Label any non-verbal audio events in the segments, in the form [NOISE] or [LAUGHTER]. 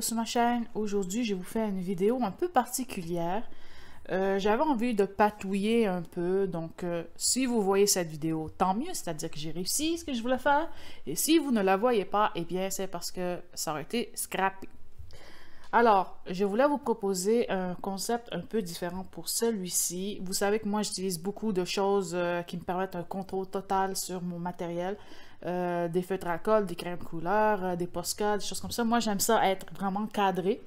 sur ma chaîne, aujourd'hui je vous fais une vidéo un peu particulière. Euh, j'avais envie de patouiller un peu, donc euh, si vous voyez cette vidéo, tant mieux, c'est-à-dire que j'ai réussi ce que je voulais faire. Et si vous ne la voyez pas, eh bien c'est parce que ça aurait été scrappé. Alors, je voulais vous proposer un concept un peu différent pour celui-ci. Vous savez que moi, j'utilise beaucoup de choses euh, qui me permettent un contrôle total sur mon matériel. Euh, des feutres à colle, des crèmes couleurs, euh, des postcards, des choses comme ça. Moi, j'aime ça être vraiment cadré.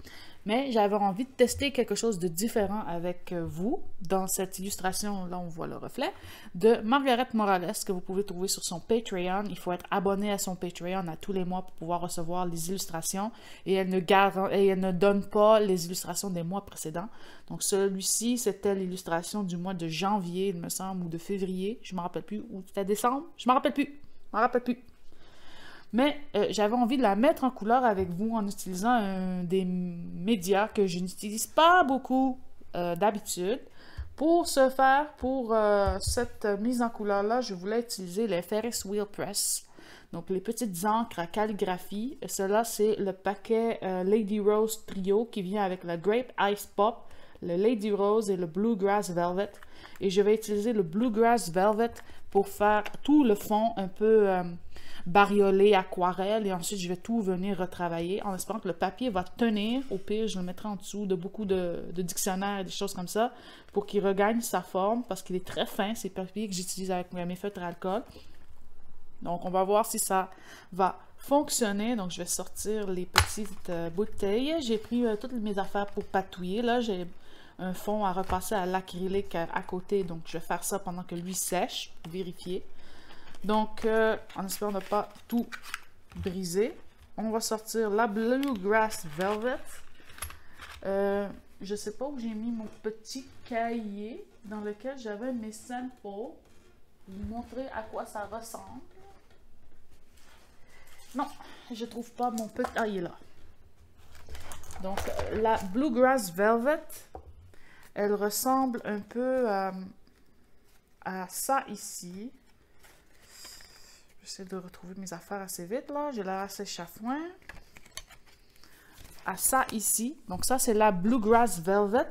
Mais j'avais envie de tester quelque chose de différent avec euh, vous dans cette illustration, là on voit le reflet, de Margaret Morales que vous pouvez trouver sur son Patreon. Il faut être abonné à son Patreon à tous les mois pour pouvoir recevoir les illustrations et elle ne, et elle ne donne pas les illustrations des mois précédents. Donc celui-ci, c'était l'illustration du mois de janvier, il me semble, ou de février, je ne me rappelle plus, ou c'était décembre, je ne me rappelle plus rappelle plus. Mais euh, j'avais envie de la mettre en couleur avec vous en utilisant un, des médias que je n'utilise pas beaucoup euh, d'habitude. Pour ce faire, pour euh, cette mise en couleur-là, je voulais utiliser les Ferris Wheel Press. Donc, les petites encres à calligraphie. Cela, c'est le paquet Lady Rose Trio qui vient avec la Grape Ice Pop le Lady Rose et le Bluegrass Velvet. Et je vais utiliser le Bluegrass Velvet pour faire tout le fond un peu euh, bariolé, aquarelle. Et ensuite, je vais tout venir retravailler en espérant que le papier va tenir. Au pire, je le mettrai en dessous de beaucoup de, dictionnaires et des choses comme ça pour qu'il regagne sa forme parce qu'il est très fin, ces papiers que j'utilise avec mes feutres alcool. Donc, on va voir si ça va fonctionner. Donc, je vais sortir les petites euh, bouteilles. J'ai pris euh, toutes mes affaires pour patouiller. Là, j'ai un fond à repasser à l'acrylique à, côté. Donc, je vais faire ça pendant que lui sèche, vérifier. Donc, on euh, en espérant ne pas tout briser, on va sortir la Bluegrass Velvet. je euh, je sais pas où j'ai mis mon petit cahier dans lequel j'avais mes samples. vais vous montrer à quoi ça ressemble. Non, je trouve pas mon petit... Ah, il est là. Donc, euh, la Bluegrass Velvet, elle ressemble un peu euh, à, ça ici. J'essaie de retrouver mes affaires assez vite, là. J'ai la assez chafouin. À ça ici. Donc ça, c'est la Bluegrass Velvet.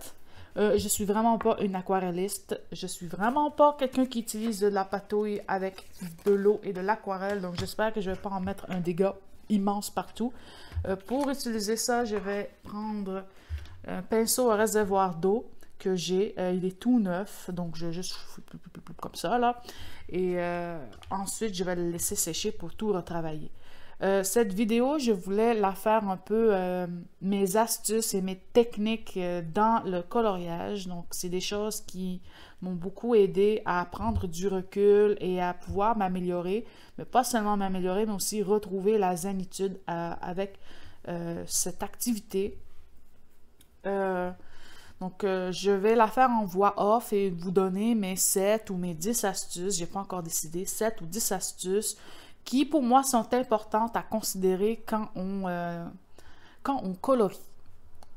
Je euh, je suis vraiment pas une aquarelliste. Je suis vraiment pas quelqu'un qui utilise de la patouille avec de l'eau et de l'aquarelle. Donc, j'espère que je vais pas en mettre un dégât immense partout. Euh, pour utiliser ça, je vais prendre un pinceau à réservoir d'eau que j'ai. Euh, il est tout neuf, donc je juste comme ça, là. Et euh, ensuite, je vais le laisser sécher pour tout retravailler. Euh, cette vidéo, je voulais la faire un peu mes astuces et mes techniques dans le coloriage. Donc, c'est des choses qui m'ont beaucoup aidé à prendre du recul et à pouvoir m'améliorer. Mais pas seulement m'améliorer, mais aussi retrouver la zénitude avec cette activité. Donc, euh, je vais la faire en voix off et vous donner mes 7 ou mes 10 astuces, j'ai pas encore décidé, 7 ou 10 astuces qui, pour moi, sont importantes à considérer quand on, euh, quand on colorie.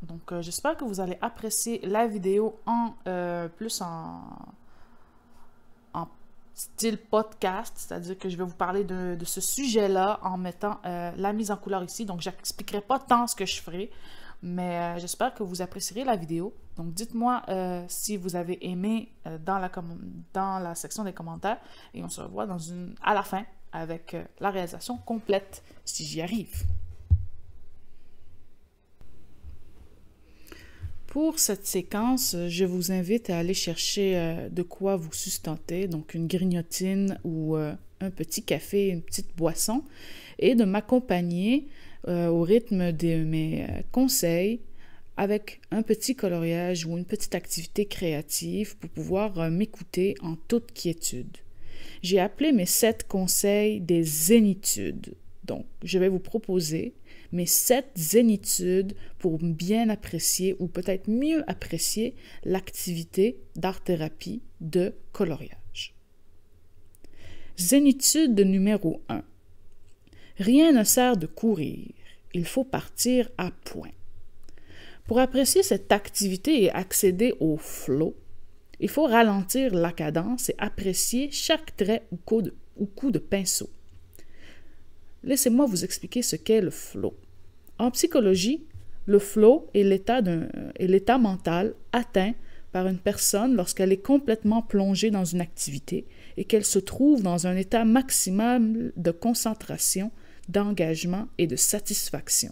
Donc, euh, j'espère que vous allez apprécier la vidéo en plus en, style podcast, c'est-à-dire que je vais vous parler de, de ce sujet-là en mettant la mise en couleur ici. Donc, j'expliquerai pas tant ce que je ferai, mais j'espère que vous apprécierez la vidéo. Donc dites-moi euh, si vous avez aimé euh, dans, la section des commentaires et on se revoit à la fin avec euh, la réalisation complète si j'y arrive. Pour cette séquence, je vous invite à aller chercher de quoi vous sustenter, donc une grignotine ou un petit café, une petite boisson, et de m'accompagner au rythme de mes conseils avec un petit coloriage ou une petite activité créative pour pouvoir euh, m'écouter en toute quiétude. J'ai appelé mes sept conseils des zénitudes. Donc, je vais vous proposer mes sept zénitudes pour bien apprécier ou peut-être mieux apprécier l'activité d'art-thérapie de coloriage. Zénitude numéro 1. Rien ne sert de courir, il faut partir à point. Pour apprécier cette activité et accéder au flow, il faut ralentir la cadence et apprécier chaque trait ou coup de, pinceau. Laissez-moi vous expliquer ce qu'est le flow. En psychologie, le flow est l'état mental atteint par une personne lorsqu'elle est complètement plongée dans une activité et qu'elle se trouve dans un état maximum de concentration, d'engagement et de satisfaction.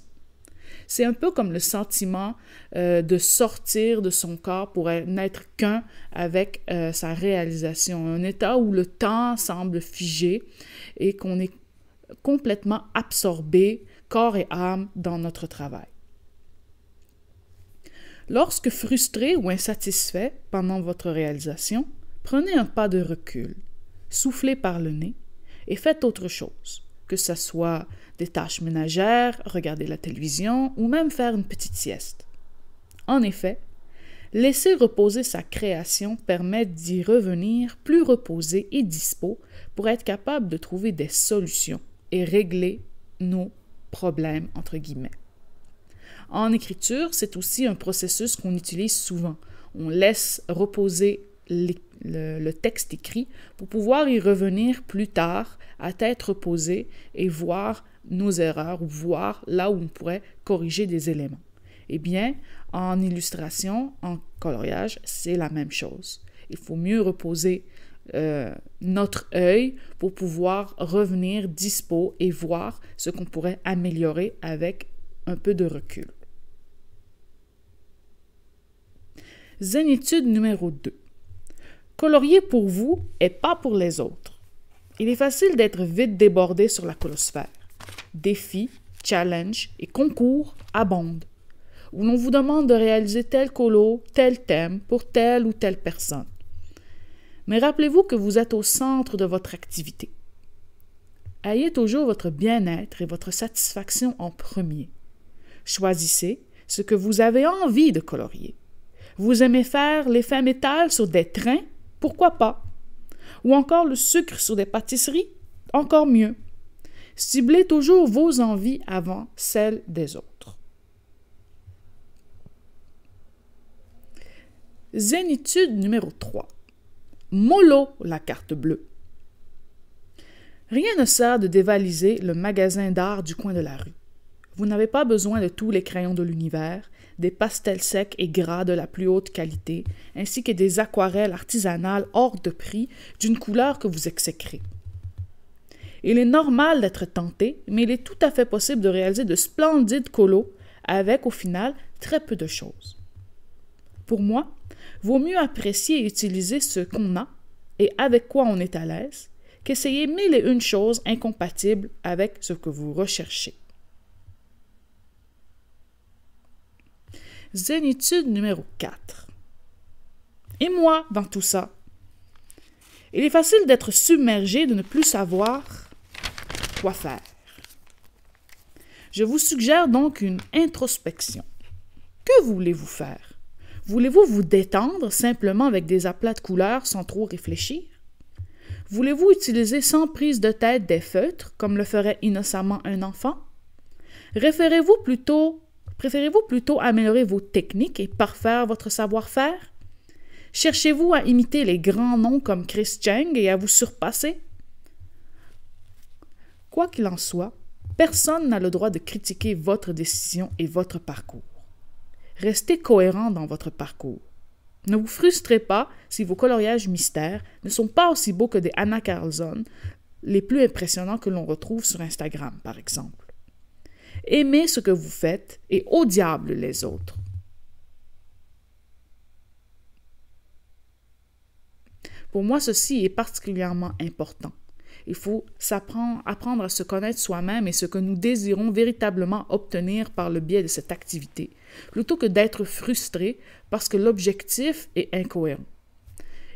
C'est un peu comme le sentiment euh, de sortir de son corps pour n'être qu'un avec euh, sa réalisation, un état où le temps semble figé et qu'on est complètement absorbé, corps et âme, dans notre travail. Lorsque frustré ou insatisfait pendant votre réalisation, prenez un pas de recul, soufflez par le nez et faites autre chose, que ce soit des tâches ménagères, regarder la télévision ou même faire une petite sieste. En effet, laisser reposer sa création permet d'y revenir plus reposé et dispos pour être capable de trouver des solutions et régler nos problèmes entre guillemets. En écriture, c'est aussi un processus qu'on utilise souvent. On laisse reposer les le, texte écrit pour pouvoir y revenir plus tard à tête reposée et voir nos erreurs ou voir là où on pourrait corriger des éléments. Eh bien, en illustration, en coloriage, c'est la même chose. Il faut mieux reposer euh, notre œil pour pouvoir revenir dispo et voir ce qu'on pourrait améliorer avec un peu de recul. Zenitude numéro 2. Colorier pour vous et pas pour les autres. Il est facile d'être vite débordé sur la colosphère. Défis, challenges et concours abondent, où l'on vous demande de réaliser tel colo, tel thème pour telle ou telle personne. Mais rappelez-vous que vous êtes au centre de votre activité. Ayez toujours votre bien-être et votre satisfaction en premier. Choisissez ce que vous avez envie de colorier. Vous aimez faire l'effet métal sur des trains pourquoi pas Ou encore le sucre sur des pâtisseries, encore mieux. Ciblez toujours vos envies avant celles des autres. Zénitude numéro 3. Molo la carte bleue. Rien ne sert de dévaliser le magasin d'art du coin de la rue. Vous n'avez pas besoin de tous les crayons de l'univers, des pastels secs et gras de la plus haute qualité, ainsi que des aquarelles artisanales hors de prix d'une couleur que vous exécrez. Il est normal d'être tenté, mais il est tout à fait possible de réaliser de splendides colos avec au final très peu de choses. Pour moi, vaut mieux apprécier et utiliser ce qu'on a et avec quoi on est à l'aise qu'essayer mille et une choses incompatibles avec ce que vous recherchez. zénitude numéro 4. Et moi dans tout ça Il est facile d'être submergé, de ne plus savoir quoi faire. Je vous suggère donc une introspection. Que voulez-vous faire Voulez-vous vous détendre simplement avec des aplats de couleurs sans trop réfléchir Voulez-vous utiliser sans prise de tête des feutres comme le ferait innocemment un enfant Référez-vous plutôt Préférez-vous plutôt améliorer vos techniques et parfaire votre savoir-faire? Cherchez-vous à imiter les grands noms comme Chris Chang et à vous surpasser? Quoi qu'il en soit, personne n'a le droit de critiquer votre décision et votre parcours. Restez cohérent dans votre parcours. Ne vous frustrez pas si vos coloriages mystères ne sont pas aussi beaux que des Anna Carlson, les plus impressionnants que l'on retrouve sur Instagram, par exemple. Aimez ce que vous faites et au diable les autres. Pour moi, ceci est particulièrement important. Il faut apprendre à se connaître soi-même et ce que nous désirons véritablement obtenir par le biais de cette activité, plutôt que d'être frustré parce que l'objectif est incohérent.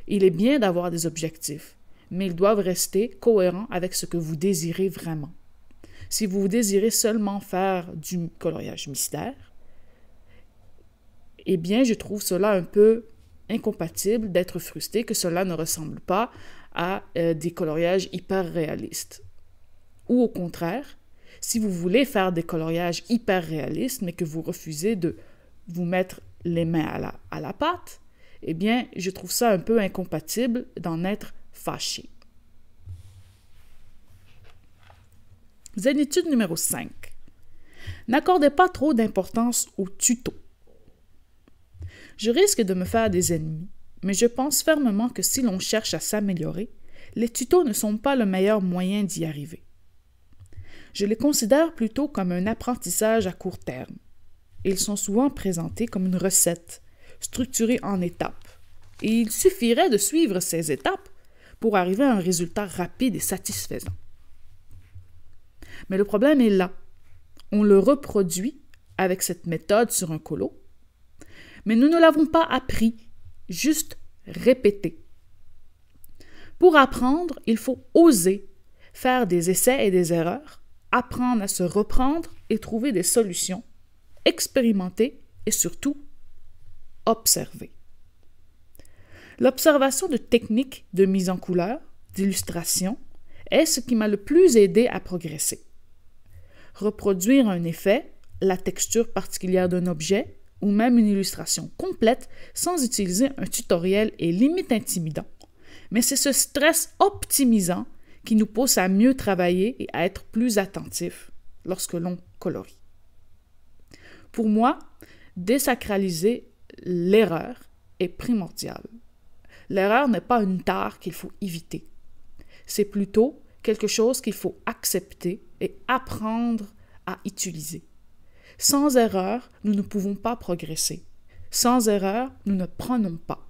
Il est bien d'avoir des objectifs, mais ils doivent rester cohérents avec ce que vous désirez vraiment. Si vous désirez seulement faire du coloriage mystère, eh bien, je trouve cela un peu incompatible d'être frustré que cela ne ressemble pas à euh, des coloriages hyper réalistes. Ou au contraire, si vous voulez faire des coloriages hyper réalistes, mais que vous refusez de vous mettre les mains à la, à la pâte, eh bien, je trouve ça un peu incompatible d'en être fâché. Zénitude numéro 5. N'accordez pas trop d'importance aux tutos. Je risque de me faire des ennemis, mais je pense fermement que si l'on cherche à s'améliorer, les tutos ne sont pas le meilleur moyen d'y arriver. Je les considère plutôt comme un apprentissage à court terme. Ils sont souvent présentés comme une recette, structurée en étapes, et il suffirait de suivre ces étapes pour arriver à un résultat rapide et satisfaisant. Mais le problème est là. On le reproduit avec cette méthode sur un colo, mais nous ne l'avons pas appris, juste répété. Pour apprendre, il faut oser faire des essais et des erreurs, apprendre à se reprendre et trouver des solutions, expérimenter et surtout observer. L'observation de techniques de mise en couleur, d'illustration, est ce qui m'a le plus aidé à progresser reproduire un effet, la texture particulière d'un objet ou même une illustration complète sans utiliser un tutoriel est limite intimidant. Mais c'est ce stress optimisant qui nous pousse à mieux travailler et à être plus attentif lorsque l'on colorie. Pour moi, désacraliser l'erreur est primordial. L'erreur n'est pas une tare qu'il faut éviter. C'est plutôt quelque chose qu'il faut accepter et apprendre à utiliser. Sans erreur, nous ne pouvons pas progresser. Sans erreur, nous ne prenons pas.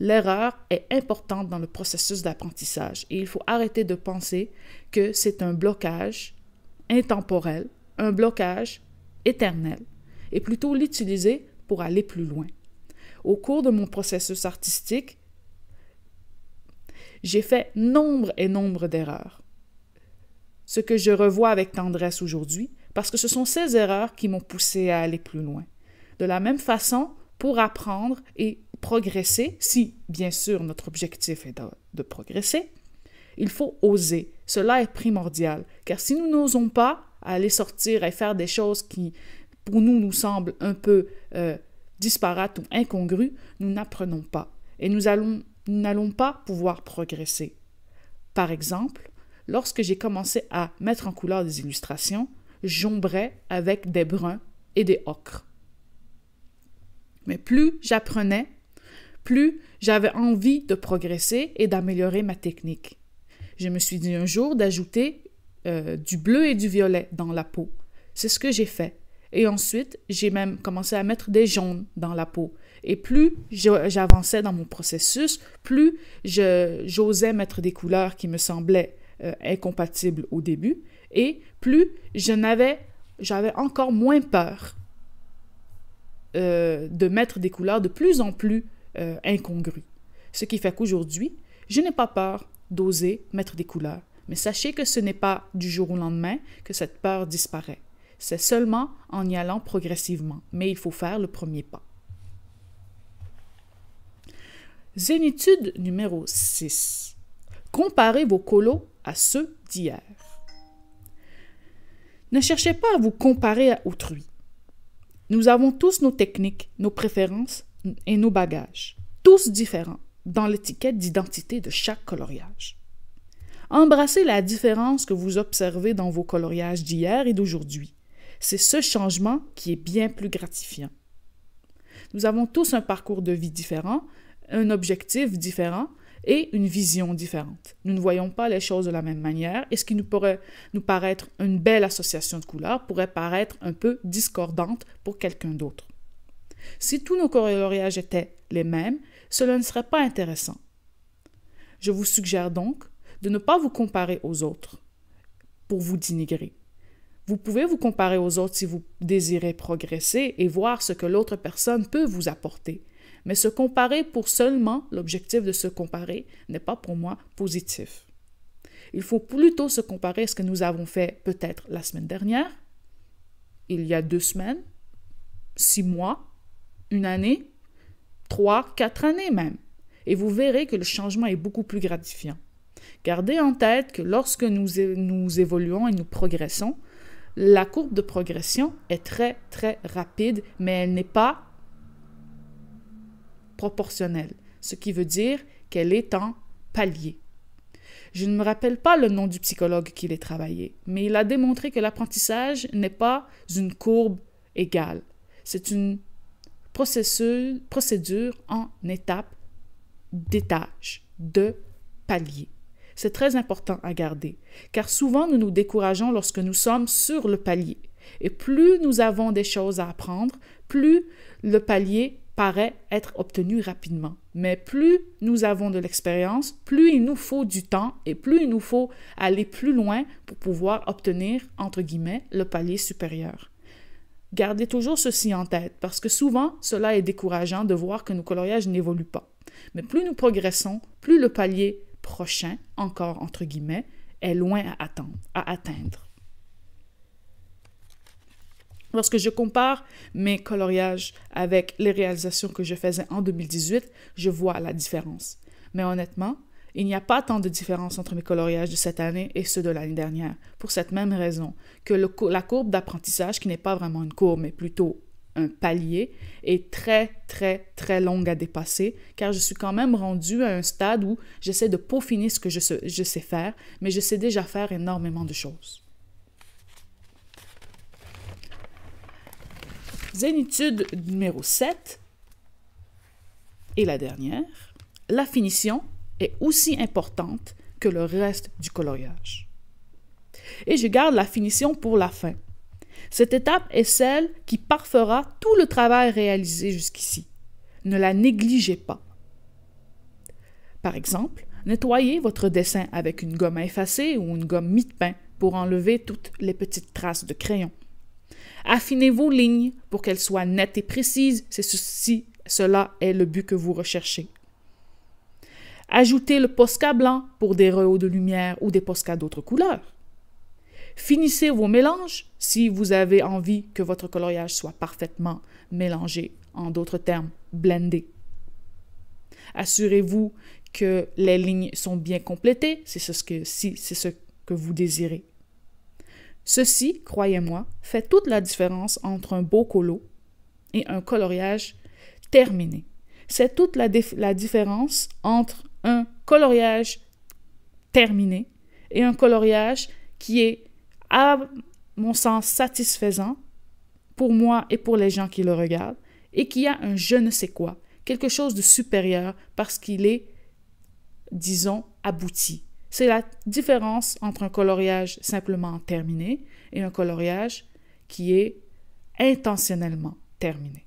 L'erreur est importante dans le processus d'apprentissage et il faut arrêter de penser que c'est un blocage intemporel, un blocage éternel, et plutôt l'utiliser pour aller plus loin. Au cours de mon processus artistique, j'ai fait nombre et nombre d'erreurs ce que je revois avec tendresse aujourd'hui, parce que ce sont ces erreurs qui m'ont poussé à aller plus loin. De la même façon, pour apprendre et progresser, si bien sûr notre objectif est de, progresser, il faut oser. Cela est primordial, car si nous n'osons pas aller sortir et faire des choses qui, pour nous, nous semblent un peu euh, disparates ou incongrues, nous n'apprenons pas et nous n'allons pas pouvoir progresser. Par exemple, lorsque j'ai commencé à mettre en couleur des illustrations, j'ombrais avec des bruns et des ocres. Mais plus j'apprenais, plus j'avais envie de progresser et d'améliorer ma technique. Je me suis dit un jour d'ajouter euh, du bleu et du violet dans la peau. C'est ce que j'ai fait. Et ensuite, j'ai même commencé à mettre des jaunes dans la peau. Et plus j'avançais dans mon processus, plus j'osais mettre des couleurs qui me semblaient Incompatibles euh, incompatible au début, et plus je n'avais, j'avais encore moins peur euh, de mettre des couleurs de plus en plus euh, incongrues. Ce qui fait qu'aujourd'hui, je n'ai pas peur d'oser mettre des couleurs. Mais sachez que ce n'est pas du jour au lendemain que cette peur disparaît. C'est seulement en y allant progressivement, mais il faut faire le premier pas. Zénitude numéro 6. Comparez vos colos à ceux d'hier. Ne cherchez pas à vous comparer à autrui. Nous avons tous nos techniques, nos préférences et nos bagages, tous différents dans l'étiquette d'identité de chaque coloriage. Embrassez la différence que vous observez dans vos coloriages d'hier et d'aujourd'hui. C'est ce changement qui est bien plus gratifiant. Nous avons tous un parcours de vie différent, un objectif différent, et une vision différente. Nous ne voyons pas les choses de la même manière et ce qui nous pourrait nous paraître une belle association de couleurs pourrait paraître un peu discordante pour quelqu'un d'autre. Si tous nos coloriages étaient les mêmes, cela ne serait pas intéressant. Je vous suggère donc de ne pas vous comparer aux autres pour vous dénigrer. Vous pouvez vous comparer aux autres si vous désirez progresser et voir ce que l'autre personne peut vous apporter. Mais se comparer pour seulement l'objectif de se comparer n'est pas pour moi positif. Il faut plutôt se comparer à ce que nous avons fait peut-être la semaine dernière, il y a deux semaines, six mois, une année, trois, quatre années même. Et vous verrez que le changement est beaucoup plus gratifiant. Gardez en tête que lorsque nous, nous évoluons et nous progressons, la courbe de progression est très très rapide, mais elle n'est pas proportionnelle, ce qui veut dire qu'elle est en palier. Je ne me rappelle pas le nom du psychologue qui l'a travaillé, mais il a démontré que l'apprentissage n'est pas une courbe égale. C'est une procédure en étapes d'étage, de palier. C'est très important à garder, car souvent nous nous décourageons lorsque nous sommes sur le palier. Et plus nous avons des choses à apprendre, plus le palier paraît être obtenu rapidement. Mais plus nous avons de l'expérience, plus il nous faut du temps et plus il nous faut aller plus loin pour pouvoir obtenir, entre guillemets, le palier supérieur. Gardez toujours ceci en tête parce que souvent cela est décourageant de voir que nos coloriages n'évoluent pas. Mais plus nous progressons, plus le palier prochain, encore entre guillemets, est loin à, attendre, à atteindre. Lorsque je compare mes coloriages avec les réalisations que je faisais en 2018, je vois la différence. Mais honnêtement, il n'y a pas tant de différence entre mes coloriages de cette année et ceux de l'année dernière, pour cette même raison, que la courbe d'apprentissage, qui n'est pas vraiment une courbe, mais plutôt un palier, est très, très, très longue à dépasser, car je suis quand même rendu à un stade où j'essaie de peaufiner ce que je sais faire, mais je sais déjà faire énormément de choses. Zénitude numéro 7 et la dernière, la finition est aussi importante que le reste du coloriage. Et je garde la finition pour la fin. Cette étape est celle qui parfera tout le travail réalisé jusqu'ici. Ne la négligez pas. Par exemple, nettoyez votre dessin avec une gomme effacée ou une gomme mi-pain pour enlever toutes les petites traces de crayon. Affinez vos lignes pour qu'elles soient nettes et précises, c'est ceci, cela est le but que vous recherchez. Ajoutez le posca blanc pour des rehauts de lumière ou des poscas d'autres couleurs. Finissez vos mélanges si vous avez envie que votre coloriage soit parfaitement mélangé, en d'autres termes, blendé. Assurez-vous que les lignes sont bien complétées, c'est ce, ce que vous désirez. Ceci, croyez-moi, fait toute la différence entre un beau colo et un coloriage terminé. C'est toute la, différence entre un coloriage terminé et un coloriage qui est, à mon sens, satisfaisant pour moi et pour les gens qui le regardent et qui a un je ne sais quoi, quelque chose de supérieur parce qu'il est, disons, abouti, c'est la différence entre un coloriage simplement terminé et un coloriage qui est intentionnellement terminé.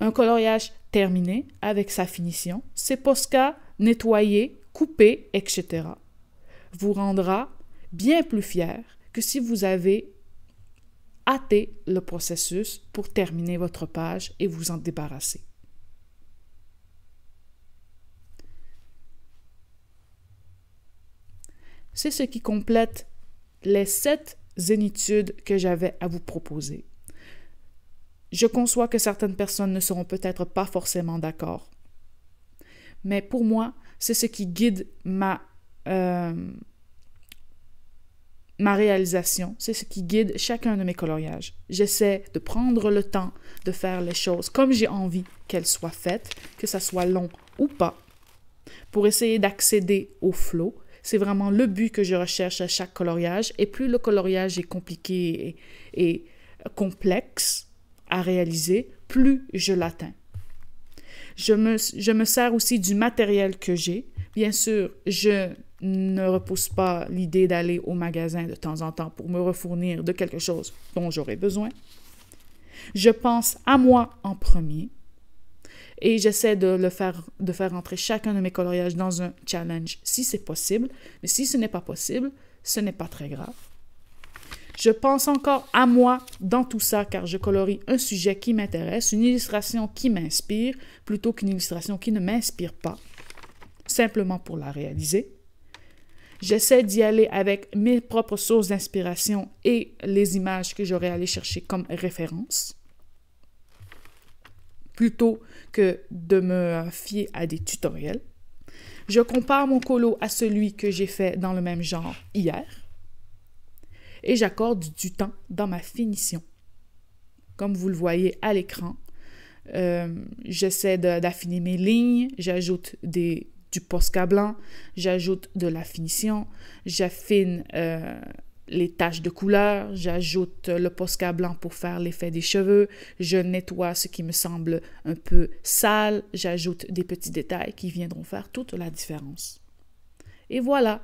Un coloriage terminé avec sa finition, ses posca nettoyé, coupé, etc., vous rendra bien plus fier que si vous avez hâté le processus pour terminer votre page et vous en débarrasser. C'est ce qui complète les sept zénitudes que j'avais à vous proposer. Je conçois que certaines personnes ne seront peut-être pas forcément d'accord. Mais pour moi, c'est ce qui guide ma, euh, ma réalisation, c'est ce qui guide chacun de mes coloriages. J'essaie de prendre le temps de faire les choses comme j'ai envie qu'elles soient faites, que ça soit long ou pas, pour essayer d'accéder au flot c'est vraiment le but que je recherche à chaque coloriage. Et plus le coloriage est compliqué et, complexe à réaliser, plus je l'atteins. Je me, je me sers aussi du matériel que j'ai. Bien sûr, je ne repousse pas l'idée d'aller au magasin de temps en temps pour me refournir de quelque chose dont j'aurais besoin. Je pense à moi en premier et j'essaie de faire, de faire entrer chacun de mes coloriages dans un challenge, si c'est possible. Mais si ce n'est pas possible, ce n'est pas très grave. Je pense encore à moi dans tout ça car je colorie un sujet qui m'intéresse, une illustration qui m'inspire plutôt qu'une illustration qui ne m'inspire pas, simplement pour la réaliser. J'essaie d'y aller avec mes propres sources d'inspiration et les images que j'aurais allé chercher comme référence plutôt que de me fier à des tutoriels. Je compare mon colo à celui que j'ai fait dans le même genre hier. Et j'accorde du temps dans ma finition. Comme vous le voyez à l'écran, euh, j'essaie d'affiner mes lignes, j'ajoute du Posca blanc, j'ajoute de la finition, j'affine euh, les taches de couleur, j'ajoute le Posca blanc pour faire l'effet des cheveux, je nettoie ce qui me semble un peu sale, j'ajoute des petits détails qui viendront faire toute la différence. Et voilà,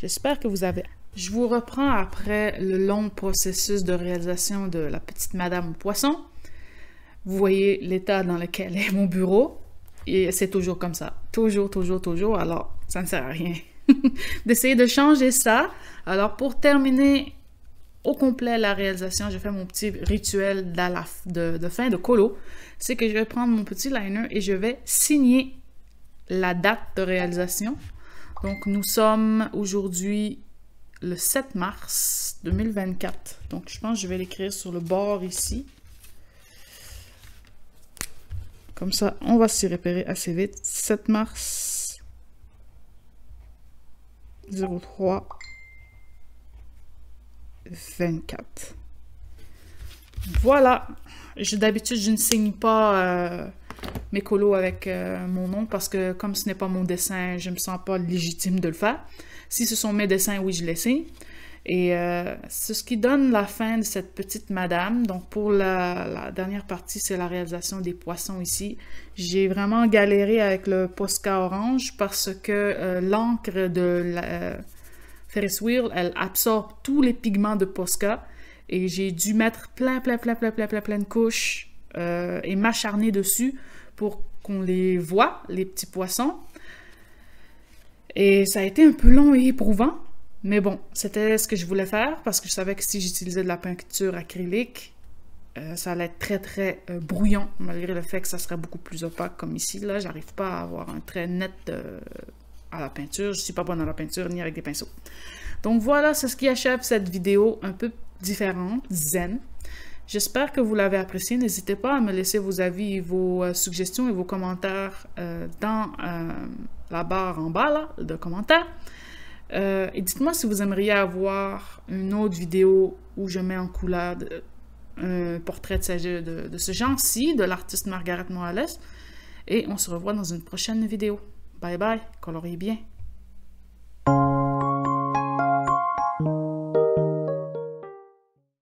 j'espère que vous avez... Je vous reprends après le long processus de réalisation de la petite Madame Poisson. Vous voyez l'état dans lequel est mon bureau, et c'est toujours comme ça, toujours, toujours, toujours, alors ça ne sert à rien. [LAUGHS] d'essayer de changer ça. Alors pour terminer au complet la réalisation, je fais mon petit rituel de, de fin de colo. C'est que je vais prendre mon petit liner et je vais signer la date de réalisation. Donc nous sommes aujourd'hui le 7 mars 2024. Donc je pense que je vais l'écrire sur le bord ici. Comme ça, on va s'y repérer assez vite. 7 mars 03 24. Voilà. D'habitude, je ne signe pas euh, mes colos avec euh, mon nom parce que comme ce n'est pas mon dessin, je ne me sens pas légitime de le faire. Si ce sont mes dessins, oui, je les signe. Et euh, c'est ce qui donne la fin de cette petite madame. Donc pour la, dernière partie, c'est la réalisation des poissons ici. J'ai vraiment galéré avec le Posca orange parce que euh, l'encre de la, euh, Ferris Wheel, elle absorbe tous les pigments de Posca. Et j'ai dû mettre plein, plein, plein, plein, plein, plein, plein de couches et m'acharner dessus pour qu'on les voit, les petits poissons. Et ça a été un peu long et éprouvant mais bon, c'était ce que je voulais faire parce que je savais que si j'utilisais de la peinture acrylique, euh, ça allait être très très euh, brouillon, malgré le fait que ça serait beaucoup plus opaque comme ici. Là, j'arrive pas à avoir un trait net euh, à la peinture. Je suis pas bonne à la peinture ni avec des pinceaux. Donc voilà, c'est ce qui achève cette vidéo un peu différente, zen. J'espère que vous l'avez appréciée, N'hésitez pas à me laisser vos avis, vos suggestions et vos commentaires dans la barre en bas là, de commentaires. Euh, et dites-moi si vous aimeriez avoir une autre vidéo où je mets en couleur un portrait de, de ce genre-ci, de l'artiste Margaret Morales. Et on se revoit dans une prochaine vidéo. Bye bye, coloriez bien.